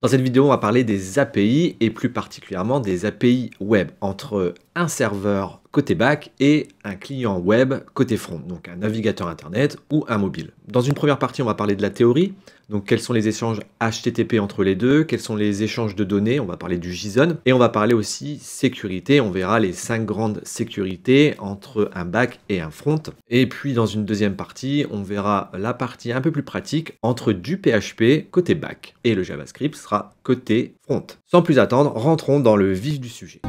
Dans cette vidéo, on va parler des API et plus particulièrement des API web entre un serveur côté back et un client web côté front, donc un navigateur internet ou un mobile. Dans une première partie, on va parler de la théorie, donc quels sont les échanges HTTP entre les deux, quels sont les échanges de données, on va parler du JSON, et on va parler aussi sécurité, on verra les cinq grandes sécurités entre un back et un front. Et puis dans une deuxième partie, on verra la partie un peu plus pratique entre du PHP côté back et le JavaScript sera côté front. Sans plus attendre, rentrons dans le vif du sujet.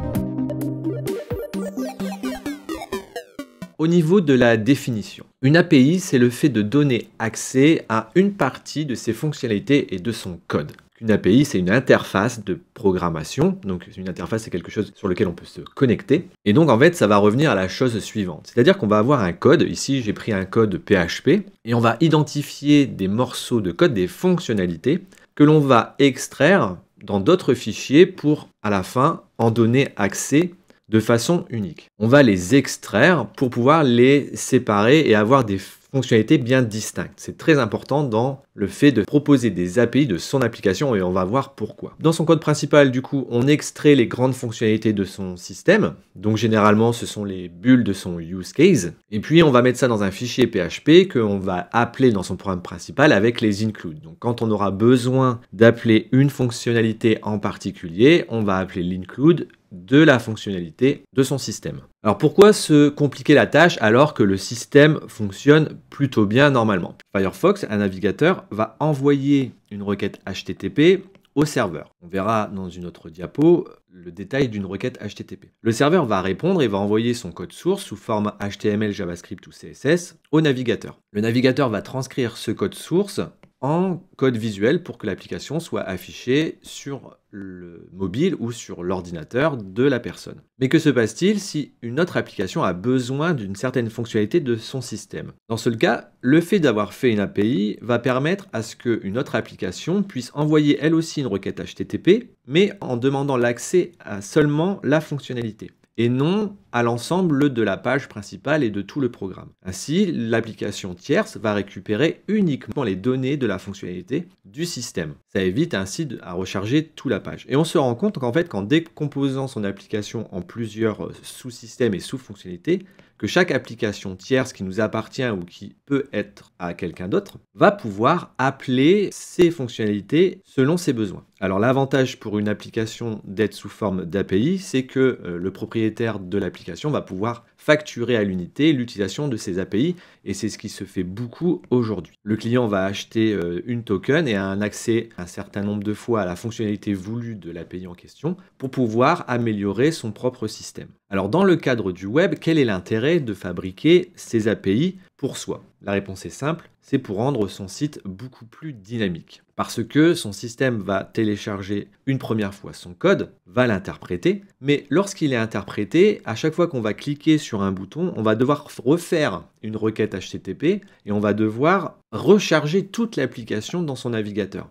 Au niveau de la définition, une API, c'est le fait de donner accès à une partie de ses fonctionnalités et de son code. Une API, c'est une interface de programmation. Donc, une interface, c'est quelque chose sur lequel on peut se connecter. Et donc, en fait, ça va revenir à la chose suivante. C'est-à-dire qu'on va avoir un code. Ici, j'ai pris un code PHP et on va identifier des morceaux de code, des fonctionnalités que l'on va extraire dans d'autres fichiers pour, à la fin, en donner accès de façon unique. On va les extraire pour pouvoir les séparer et avoir des fonctionnalités bien distinctes. C'est très important dans le fait de proposer des API de son application et on va voir pourquoi. Dans son code principal, du coup, on extrait les grandes fonctionnalités de son système. Donc généralement, ce sont les bulles de son use case. Et puis, on va mettre ça dans un fichier PHP qu'on va appeler dans son programme principal avec les include. Donc quand on aura besoin d'appeler une fonctionnalité en particulier, on va appeler l'include de la fonctionnalité de son système. Alors pourquoi se compliquer la tâche alors que le système fonctionne plutôt bien normalement Firefox, un navigateur, va envoyer une requête HTTP au serveur. On verra dans une autre diapo le détail d'une requête HTTP. Le serveur va répondre et va envoyer son code source sous forme HTML, JavaScript ou CSS au navigateur. Le navigateur va transcrire ce code source en code visuel pour que l'application soit affichée sur le mobile ou sur l'ordinateur de la personne. Mais que se passe-t-il si une autre application a besoin d'une certaine fonctionnalité de son système Dans ce cas, le fait d'avoir fait une API va permettre à ce qu'une autre application puisse envoyer elle aussi une requête HTTP, mais en demandant l'accès à seulement la fonctionnalité et non à l'ensemble de la page principale et de tout le programme. Ainsi, l'application tierce va récupérer uniquement les données de la fonctionnalité du système. Ça évite ainsi de, à recharger toute la page. Et on se rend compte qu'en fait, qu'en décomposant son application en plusieurs euh, sous-systèmes et sous-fonctionnalités, que chaque application tierce qui nous appartient ou qui peut être à quelqu'un d'autre va pouvoir appeler ses fonctionnalités selon ses besoins. Alors l'avantage pour une application d'être sous forme d'API, c'est que euh, le propriétaire de l'application va pouvoir facturer à l'unité l'utilisation de ces API et c'est ce qui se fait beaucoup aujourd'hui. Le client va acheter euh, une token et a un accès un certain nombre de fois à la fonctionnalité voulue de l'API en question pour pouvoir améliorer son propre système. Alors dans le cadre du web, quel est l'intérêt de fabriquer ces API pour soi La réponse est simple, c'est pour rendre son site beaucoup plus dynamique. Parce que son système va télécharger une première fois son code, va l'interpréter, mais lorsqu'il est interprété, à chaque fois qu'on va cliquer sur un bouton, on va devoir refaire une requête HTTP et on va devoir recharger toute l'application dans son navigateur.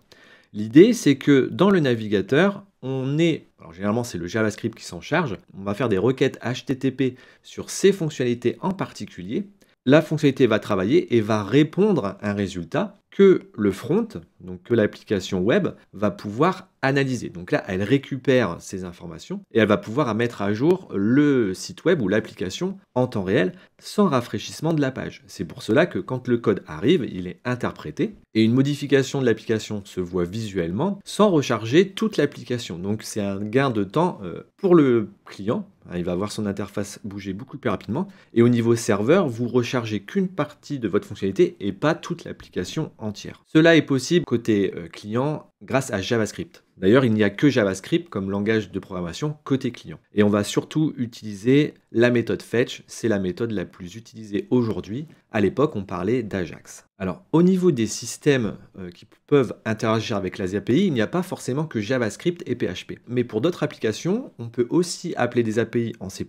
L'idée, c'est que dans le navigateur, on est, alors généralement c'est le JavaScript qui s'en charge, on va faire des requêtes HTTP sur ces fonctionnalités en particulier la fonctionnalité va travailler et va répondre à un résultat que le front, donc que l'application web va pouvoir analyser. Donc là, elle récupère ces informations et elle va pouvoir mettre à jour le site web ou l'application en temps réel sans rafraîchissement de la page. C'est pour cela que quand le code arrive, il est interprété et une modification de l'application se voit visuellement sans recharger toute l'application. Donc c'est un gain de temps euh, pour le client. Hein, il va voir son interface bouger beaucoup plus rapidement. Et au niveau serveur, vous rechargez qu'une partie de votre fonctionnalité et pas toute l'application entière. Cela est possible côté euh, client grâce à JavaScript. D'ailleurs, il n'y a que JavaScript comme langage de programmation côté client. Et on va surtout utiliser la méthode fetch, c'est la méthode la plus utilisée aujourd'hui. À l'époque, on parlait d'Ajax. Alors, au niveau des systèmes euh, qui peuvent interagir avec les API, il n'y a pas forcément que JavaScript et PHP. Mais pour d'autres applications, on peut aussi appeler des API en C++,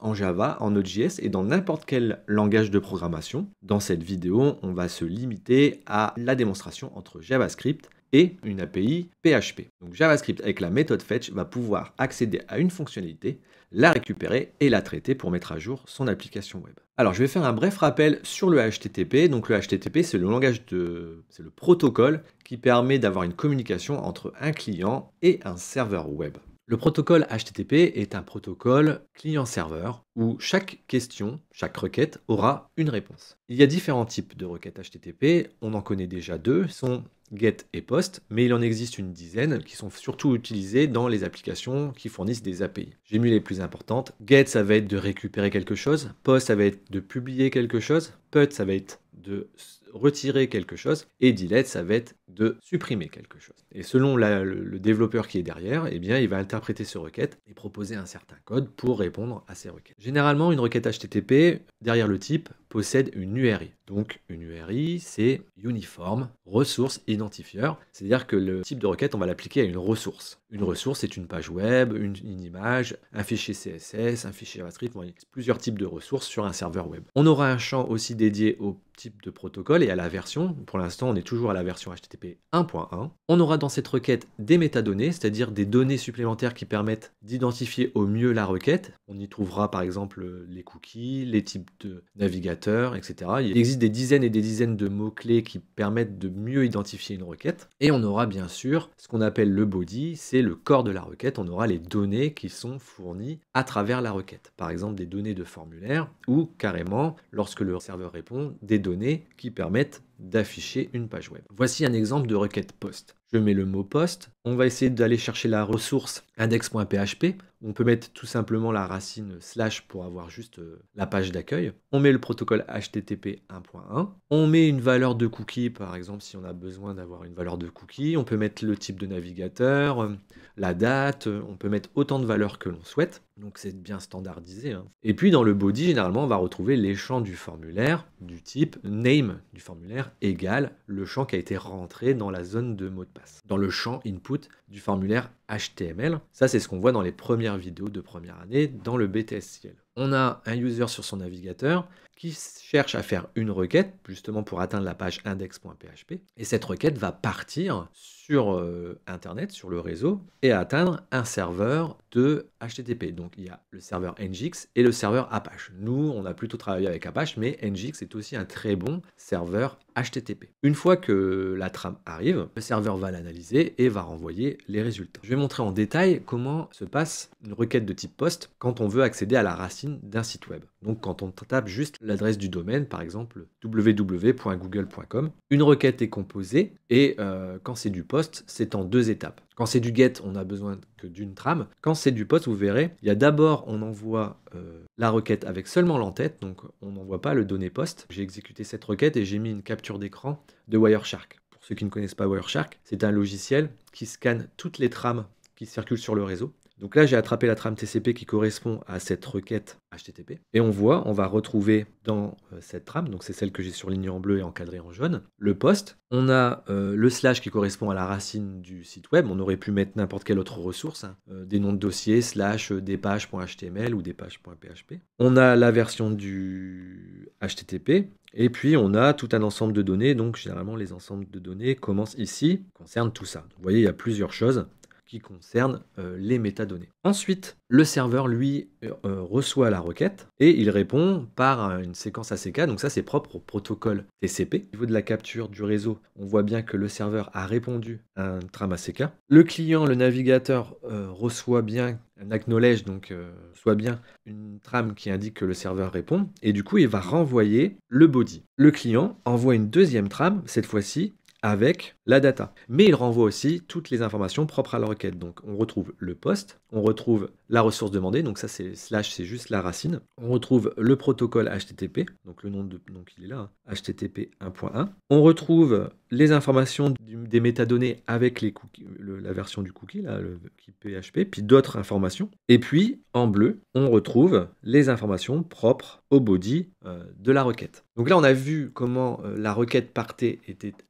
en Java, en Node.js et dans n'importe quel langage de programmation. Dans cette vidéo, on va se limiter à la démonstration entre JavaScript et une API PHP. Donc JavaScript avec la méthode fetch va pouvoir accéder à une fonctionnalité, la récupérer et la traiter pour mettre à jour son application web. Alors je vais faire un bref rappel sur le HTTP. Donc le HTTP c'est le langage de c'est le protocole qui permet d'avoir une communication entre un client et un serveur web. Le protocole HTTP est un protocole client-serveur où chaque question, chaque requête aura une réponse. Il y a différents types de requêtes HTTP, on en connaît déjà deux, sont get et post, mais il en existe une dizaine qui sont surtout utilisées dans les applications qui fournissent des API. J'ai mis les plus importantes. Get, ça va être de récupérer quelque chose. Post, ça va être de publier quelque chose. Put, ça va être de retirer quelque chose. Et delete, ça va être de supprimer quelque chose. Et selon le, développeur qui est derrière, eh bien, il va interpréter ce requête et proposer un certain code pour répondre à ces requêtes. Généralement, une requête HTTP, derrière le type, possède une URI. Donc une URI, c'est Uniform Ressource Identifier, c'est-à-dire que le type de requête, on va l'appliquer à une ressource. Une ressource, c'est une page web, une, image, un fichier CSS, un fichier JavaScript, plusieurs types de ressources sur un serveur web. On aura un champ aussi dédié au type de protocole et à la version. Pour l'instant, on est toujours à la version HTTP 1.1. On aura dans cette requête des métadonnées, c'est-à-dire des données supplémentaires qui permettent d'identifier au mieux la requête. On y trouvera par exemple les cookies, les types de navigateurs, etc. Il existe des dizaines et des dizaines de mots-clés qui permettent de mieux identifier une requête. Et on aura bien sûr ce qu'on appelle le body, c'est le corps de la requête. On aura les données qui sont fournies à travers la requête. Par exemple, des données de formulaire ou carrément, lorsque le serveur répond, des données qui permettent d'afficher une page web. Voici un exemple de requête post. Je mets le mot post. On va essayer d'aller chercher la ressource index.php. On peut mettre tout simplement la racine slash pour avoir juste euh, la page d'accueil. On met le protocole HTTP 1.1. On met une valeur de cookie, par exemple, si on a besoin d'avoir une valeur de cookie. On peut mettre le type de navigateur, euh, la date. On peut mettre autant de valeurs que l'on souhaite. Donc c'est bien standardisé. Hein. Et puis dans le body, généralement, on va retrouver les champs du formulaire du type name du formulaire égale le champ qui a été rentré dans la zone de mot de passe. Dans le champ input du formulaire HTML, ça c'est ce qu'on voit dans les premières vidéos de première année dans le BTSCL. On a un user sur son navigateur qui cherche à faire une requête justement pour atteindre la page index.php et cette requête va partir sur sur euh, Internet, sur le réseau, et à atteindre un serveur de HTTP. Donc il y a le serveur NGX et le serveur Apache. Nous, on a plutôt travaillé avec Apache, mais NGX est aussi un très bon serveur HTTP. Une fois que la trame arrive, le serveur va l'analyser et va renvoyer les résultats. Je vais montrer en détail comment se passe une requête de type POST quand on veut accéder à la racine d'un site web. Donc quand on tape juste l'adresse du domaine, par exemple www.google.com, une requête est composée et euh, quand c'est du POST, c'est en deux étapes. Quand c'est du get, on a besoin que d'une trame. Quand c'est du post, vous verrez, il y a d'abord, on envoie euh, la requête avec seulement l'entête, donc on n'envoie pas le donné post. J'ai exécuté cette requête et j'ai mis une capture d'écran de Wireshark. Pour ceux qui ne connaissent pas Wireshark, c'est un logiciel qui scanne toutes les trames qui circulent sur le réseau donc là, j'ai attrapé la trame TCP qui correspond à cette requête HTTP. Et on voit, on va retrouver dans euh, cette trame, donc c'est celle que j'ai surlignée en bleu et encadrée en jaune, le poste. On a euh, le slash qui correspond à la racine du site web. On aurait pu mettre n'importe quelle autre ressource, hein. euh, des noms de dossiers, slash des pages.html ou des pages.php. On a la version du HTTP. Et puis on a tout un ensemble de données, donc généralement les ensembles de données commencent ici, concernent tout ça. vous voyez, il y a plusieurs choses qui concerne euh, les métadonnées. Ensuite, le serveur, lui, euh, euh, reçoit la requête et il répond par une séquence ACK, donc ça c'est propre au protocole TCP. Au niveau de la capture du réseau, on voit bien que le serveur a répondu à un tram ACK. Le client, le navigateur, reçoit bien un acknowledge, donc soit bien une trame qui indique que le serveur répond, et du coup il va renvoyer le body. Le client envoie une deuxième trame, cette fois-ci avec la data. Mais il renvoie aussi toutes les informations propres à la requête. Donc on retrouve le poste, on retrouve la ressource demandée, donc ça c'est slash, c'est juste la racine. On retrouve le protocole HTTP, donc le nom de, donc il est là, HTTP hein, 1.1. On retrouve les informations des métadonnées avec les cookies, la version du cookie, là, le PHP, puis d'autres informations. Et puis en bleu, on retrouve les informations propres au body euh, de la requête. Donc là on a vu comment euh, la requête partait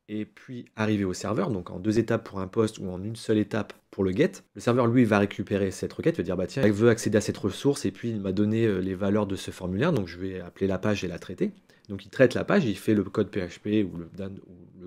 et puis arrivait au serveur, donc en deux étapes pour un poste ou en une seule étape pour le get. Le serveur, lui, va récupérer cette requête, va dire, bah tiens, il veut accéder à cette ressource, et puis il m'a donné euh, les valeurs de ce formulaire, donc je vais appeler la page et la traiter. Donc il traite la page, il fait le code PHP ou le,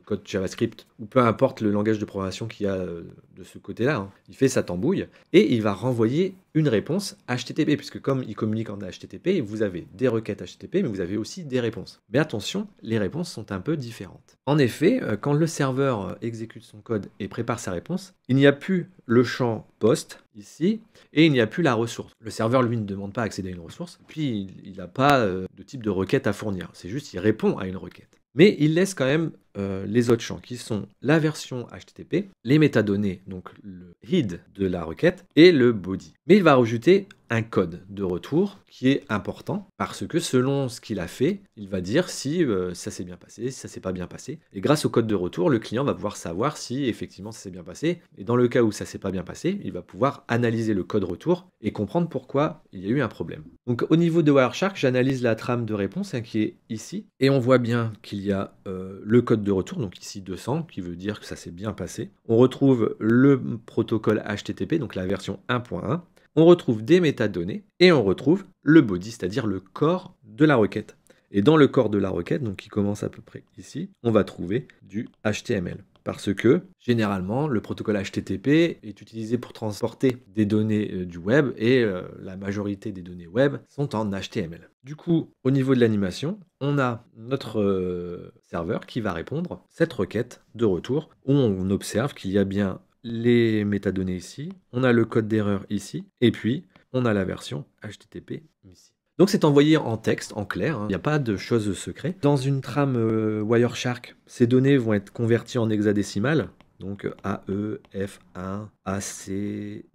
code JavaScript, ou peu importe le langage de programmation qu'il y a euh, de ce côté-là. Hein. Il fait sa tambouille, et il va renvoyer une réponse HTTP, puisque comme il communique en HTTP, vous avez des requêtes HTTP, mais vous avez aussi des réponses. Mais attention, les réponses sont un peu différentes. En effet, euh, quand le serveur euh, exécute son code et prépare sa réponse, il n'y a plus le champ post ici, et il n'y a plus la ressource. Le serveur, lui, ne demande pas accéder à une ressource, puis il n'a pas euh, de type de requête à fournir, c'est juste il répond à une requête. Mais il laisse quand même euh, les autres champs qui sont la version HTTP, les métadonnées, donc le head de la requête et le body. Mais il va rajouter un code de retour qui est important parce que selon ce qu'il a fait, il va dire si euh, ça s'est bien passé, si ça s'est pas bien passé. Et grâce au code de retour, le client va pouvoir savoir si effectivement ça s'est bien passé. Et dans le cas où ça s'est pas bien passé, il va pouvoir analyser le code retour et comprendre pourquoi il y a eu un problème. Donc au niveau de Wireshark, j'analyse la trame de réponse hein, qui est ici et on voit bien qu'il y a euh, le code de retour, donc ici 200, qui veut dire que ça s'est bien passé. On retrouve le protocole HTTP, donc la version 1.1. On retrouve des métadonnées et on retrouve le body, c'est-à-dire le corps de la requête. Et dans le corps de la requête, donc qui commence à peu près ici, on va trouver du HTML parce que généralement le protocole HTTP est utilisé pour transporter des données euh, du web et euh, la majorité des données web sont en HTML. Du coup, au niveau de l'animation, on a notre euh, serveur qui va répondre cette requête de retour où on observe qu'il y a bien les métadonnées ici, on a le code d'erreur ici et puis on a la version HTTP ici. Donc c'est envoyé en texte, en clair, hein. il n'y a pas de choses secrètes. Dans une trame euh, Wireshark, ces données vont être converties en hexadécimal. Donc AE, F1, AC,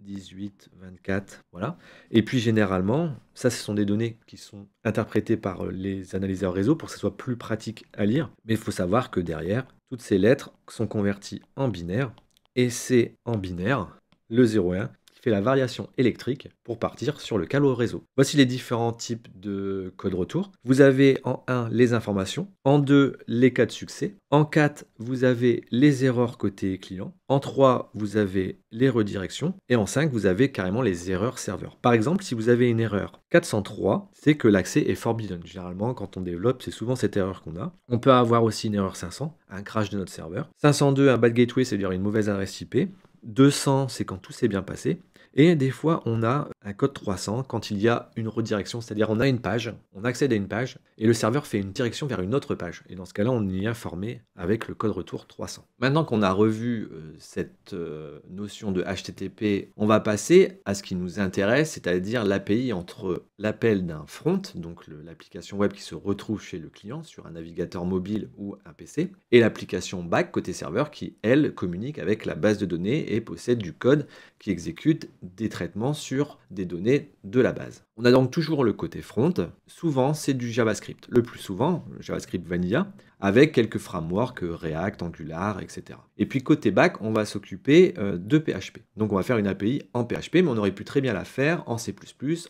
18, 24, voilà. Et puis généralement, ça ce sont des données qui sont interprétées par euh, les analyseurs réseau pour que ce soit plus pratique à lire. Mais il faut savoir que derrière, toutes ces lettres sont converties en binaire. Et c'est en binaire le 1, fait la variation électrique pour partir sur le calo réseau. Voici les différents types de code retour. Vous avez en 1 les informations, en 2 les cas de succès, en 4 vous avez les erreurs côté client, en 3 vous avez les redirections et en 5 vous avez carrément les erreurs serveur. Par exemple, si vous avez une erreur 403, c'est que l'accès est forbidden. Généralement, quand on développe, c'est souvent cette erreur qu'on a. On peut avoir aussi une erreur 500, un crash de notre serveur. 502, un bad gateway, c'est-à-dire une mauvaise adresse IP. 200, c'est quand tout s'est bien passé. Et des fois, on a un code 300 quand il y a une redirection, c'est-à-dire on a une page, on accède à une page, et le serveur fait une direction vers une autre page. Et dans ce cas-là, on y est informé avec le code retour 300. Maintenant qu'on a revu euh, cette euh, notion de HTTP, on va passer à ce qui nous intéresse, c'est-à-dire l'API entre l'appel d'un front, donc l'application web qui se retrouve chez le client sur un navigateur mobile ou un PC, et l'application back côté serveur qui, elle, communique avec la base de données et possède du code qui exécute des traitements sur des données de la base. On a donc toujours le côté front. Souvent, c'est du JavaScript. Le plus souvent, JavaScript vanilla, avec quelques frameworks euh, React, Angular, etc. Et puis côté back, on va s'occuper euh, de PHP. Donc on va faire une API en PHP, mais on aurait pu très bien la faire en C++,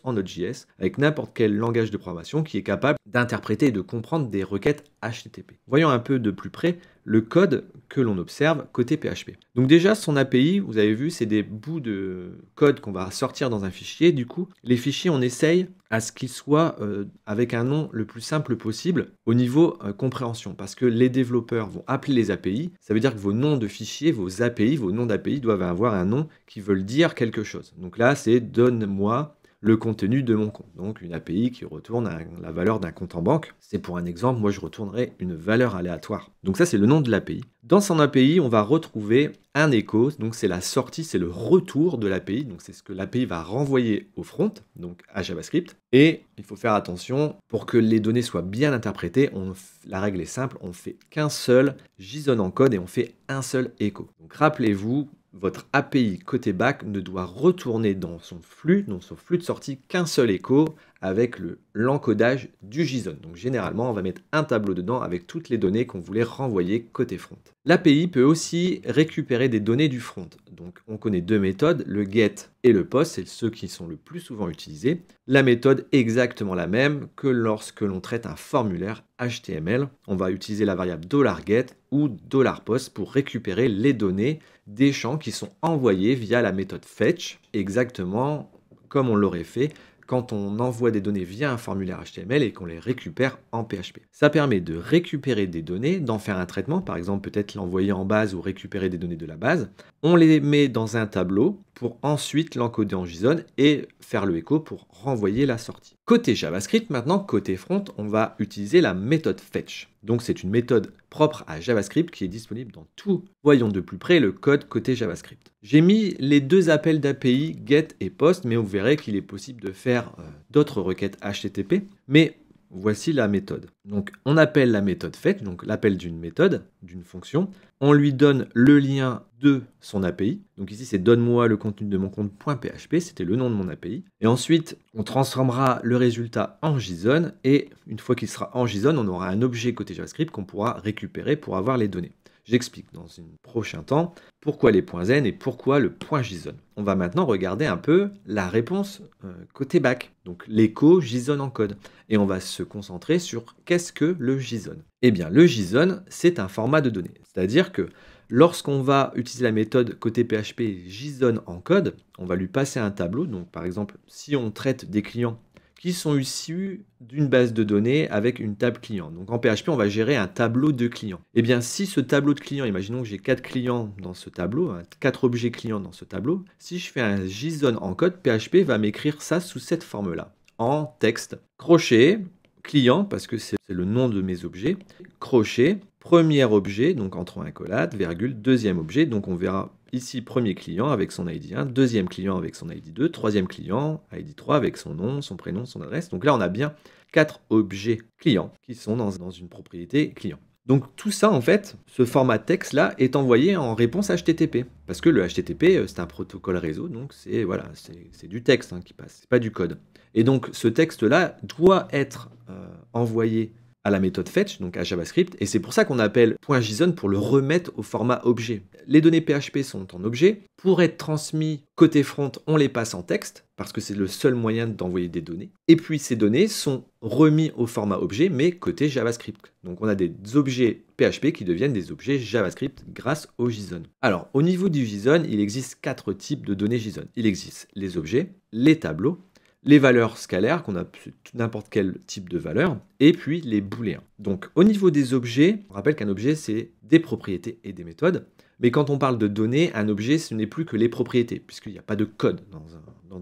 en Node.js, avec n'importe quel langage de programmation qui est capable d'interpréter et de comprendre des requêtes HTTP. Voyons un peu de plus près le code que l'on observe côté PHP. Donc déjà, son API, vous avez vu, c'est des bouts de code qu'on va sortir dans un fichier. Du coup, les fichiers, on est essaye à ce qu'il soit euh, avec un nom le plus simple possible au niveau euh, compréhension. Parce que les développeurs vont appeler les API, ça veut dire que vos noms de fichiers, vos API, vos noms d'API doivent avoir un nom qui veulent dire quelque chose. Donc là, c'est donne-moi le contenu de mon compte. Donc une API qui retourne la valeur d'un compte en banque. C'est pour un exemple, moi je retournerai une valeur aléatoire. Donc ça c'est le nom de l'API. Dans son API, on va retrouver un écho, donc c'est la sortie, c'est le retour de l'API, donc c'est ce que l'API va renvoyer au front, donc à JavaScript. Et il faut faire attention pour que les données soient bien interprétées. On, la règle est simple, on fait qu'un seul JSON en code et on fait un seul écho. Donc rappelez-vous, votre API côté back ne doit retourner dans son flux, dans son flux de sortie, qu'un seul écho avec l'encodage du JSON. Donc généralement, on va mettre un tableau dedans avec toutes les données qu'on voulait renvoyer côté front. L'API peut aussi récupérer des données du front. Donc on connaît deux méthodes, le get et le post, c'est ceux qui sont le plus souvent utilisés. La méthode exactement la même que lorsque l'on traite un formulaire HTML. On va utiliser la variable $get ou $post pour récupérer les données des champs qui sont envoyés via la méthode fetch, exactement comme on l'aurait fait quand on envoie des données via un formulaire HTML et qu'on les récupère en PHP. Ça permet de récupérer des données, d'en faire un traitement, par exemple peut-être l'envoyer en base ou récupérer des données de la base. On les met dans un tableau pour ensuite l'encoder en JSON et faire le écho pour renvoyer la sortie. Côté JavaScript, maintenant côté front, on va utiliser la méthode fetch. Donc c'est une méthode propre à JavaScript qui est disponible dans tout. Voyons de plus près le code côté JavaScript. J'ai mis les deux appels d'API get et post, mais vous verrez qu'il est possible de faire euh, d'autres requêtes HTTP. Mais Voici la méthode. Donc on appelle la méthode fetch, donc l'appel d'une méthode, d'une fonction. On lui donne le lien de son API. Donc ici c'est donne-moi le contenu de mon compte.php, c'était le nom de mon API. Et ensuite on transformera le résultat en JSON et une fois qu'il sera en JSON, on aura un objet côté JavaScript qu'on pourra récupérer pour avoir les données. J'explique dans un prochain temps pourquoi les points n et pourquoi le point JSON. On va maintenant regarder un peu la réponse euh, côté back, donc l'écho JSON en code. Et on va se concentrer sur qu'est-ce que le JSON. Eh bien, le JSON, c'est un format de données. C'est-à-dire que Lorsqu'on va utiliser la méthode côté PHP JSON en code, on va lui passer un tableau. Donc, par exemple, si on traite des clients qui sont issus d'une base de données avec une table client. Donc en PHP, on va gérer un tableau de clients. Et eh bien si ce tableau de clients, imaginons que j'ai quatre clients dans ce tableau, hein, quatre objets clients dans ce tableau, si je fais un JSON en code, PHP va m'écrire ça sous cette forme-là, en texte. Crochet, client, parce que c'est le nom de mes objets, crochet, premier objet, donc entrant accolade, virgule, deuxième objet, donc on verra ici premier client avec son ID 1, deuxième client avec son ID 2, troisième client, ID 3 avec son nom, son prénom, son adresse. Donc là, on a bien quatre objets clients qui sont dans, une propriété client. Donc tout ça, en fait, ce format texte-là est envoyé en réponse HTTP. Parce que le HTTP, euh, c'est un protocole réseau, donc c'est voilà, c'est du texte hein, qui passe, c'est pas du code. Et donc ce texte-là doit être euh, envoyé à la méthode fetch, donc à JavaScript, et c'est pour ça qu'on appelle .json pour le remettre au format objet. Les données PHP sont en objet. Pour être transmis côté front, on les passe en texte, parce que c'est le seul moyen d'envoyer des données. Et puis ces données sont remises au format objet, mais côté JavaScript. Donc on a des objets PHP qui deviennent des objets JavaScript grâce au JSON. Alors au niveau du JSON, il existe quatre types de données JSON. Il existe les objets, les tableaux, les valeurs scalaires, qu'on a n'importe quel type de valeur, et puis les booléens. Donc au niveau des objets, on rappelle qu'un objet c'est des propriétés et des méthodes, mais quand on parle de données, un objet ce n'est plus que les propriétés, puisqu'il n'y a pas de code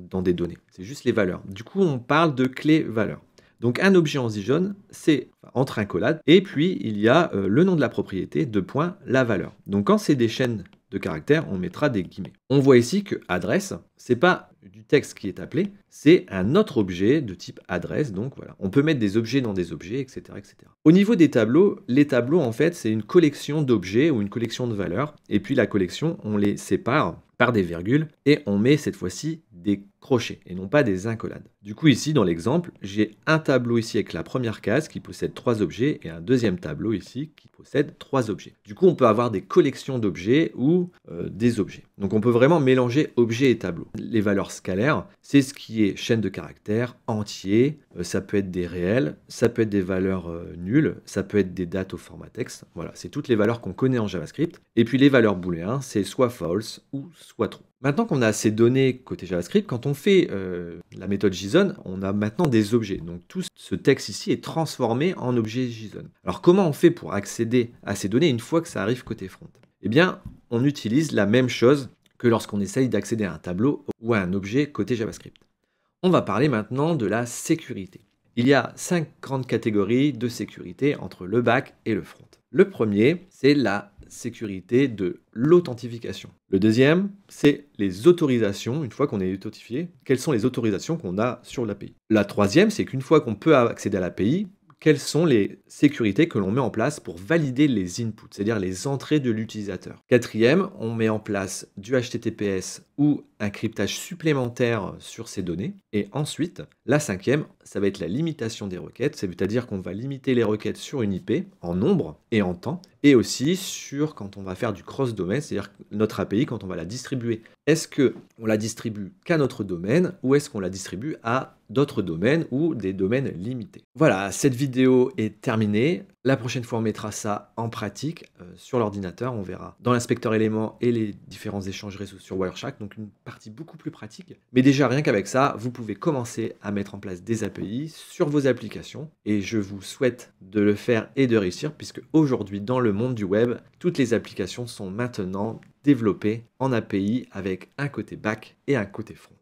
dans, des données, c'est juste les valeurs. Du coup on parle de clés valeur. Donc un objet en zigeon, c'est en trincolade, et puis il y a euh, le nom de la propriété, deux points, la valeur. Donc quand c'est des chaînes de caractères, on mettra des guillemets. On voit ici que adresse, c'est pas du texte qui est appelé, c'est un autre objet de type adresse. Donc voilà, on peut mettre des objets dans des objets, etc., etc. Au niveau des tableaux, les tableaux en fait c'est une collection d'objets ou une collection de valeurs. Et puis la collection, on les sépare par des virgules et on met cette fois-ci des crochets et non pas des incollades. Du coup ici dans l'exemple, j'ai un tableau ici avec la première case qui possède trois objets et un deuxième tableau ici qui possède trois objets. Du coup on peut avoir des collections d'objets ou euh, des objets. Donc on peut vraiment mélanger objets et tableaux. Les valeurs scalaires, c'est ce qui est chaîne de caractères, entier, euh, ça peut être des réels, ça peut être des valeurs euh, nulles, ça peut être des dates au format texte. Voilà, c'est toutes les valeurs qu'on connaît en JavaScript. Et puis les valeurs booléens, c'est soit false ou soit true. Maintenant qu'on a ces données côté JavaScript, quand on fait euh, la méthode JSON, on a maintenant des objets. Donc tout ce texte ici est transformé en objet JSON. Alors comment on fait pour accéder à ces données une fois que ça arrive côté front Eh bien, on utilise la même chose que lorsqu'on essaye d'accéder à un tableau ou à un objet côté JavaScript. On va parler maintenant de la sécurité. Il y a cinq grandes catégories de sécurité entre le back et le front. Le premier, c'est la sécurité de l'authentification. Le deuxième, c'est les autorisations. Une fois qu'on est authentifié, quelles sont les autorisations qu'on a sur l'API La troisième, c'est qu'une fois qu'on peut accéder à l'API, quelles sont les sécurités que l'on met en place pour valider les inputs, c'est-à-dire les entrées de l'utilisateur. Quatrième, on met en place du HTTPS ou un cryptage supplémentaire sur ces données. Et ensuite, la cinquième, ça va être la limitation des requêtes, c'est-à-dire qu'on va limiter les requêtes sur une IP en nombre et en temps, et aussi sur quand on va faire du cross domain cest c'est-à-dire notre API quand on va la distribuer. Est-ce qu'on la distribue qu'à notre domaine ou est-ce qu'on la distribue à d'autres domaines ou des domaines limités. Voilà, cette vidéo est terminée. La prochaine fois, on mettra ça en pratique euh, sur l'ordinateur. On verra dans l'inspecteur éléments et les différents échanges réseaux sur Wireshark. Donc, une partie beaucoup plus pratique. Mais déjà, rien qu'avec ça, vous pouvez commencer à mettre en place des API sur vos applications. Et je vous souhaite de le faire et de réussir, puisque aujourd'hui, dans le monde du web, toutes les applications sont maintenant développées en API avec un côté back et un côté front.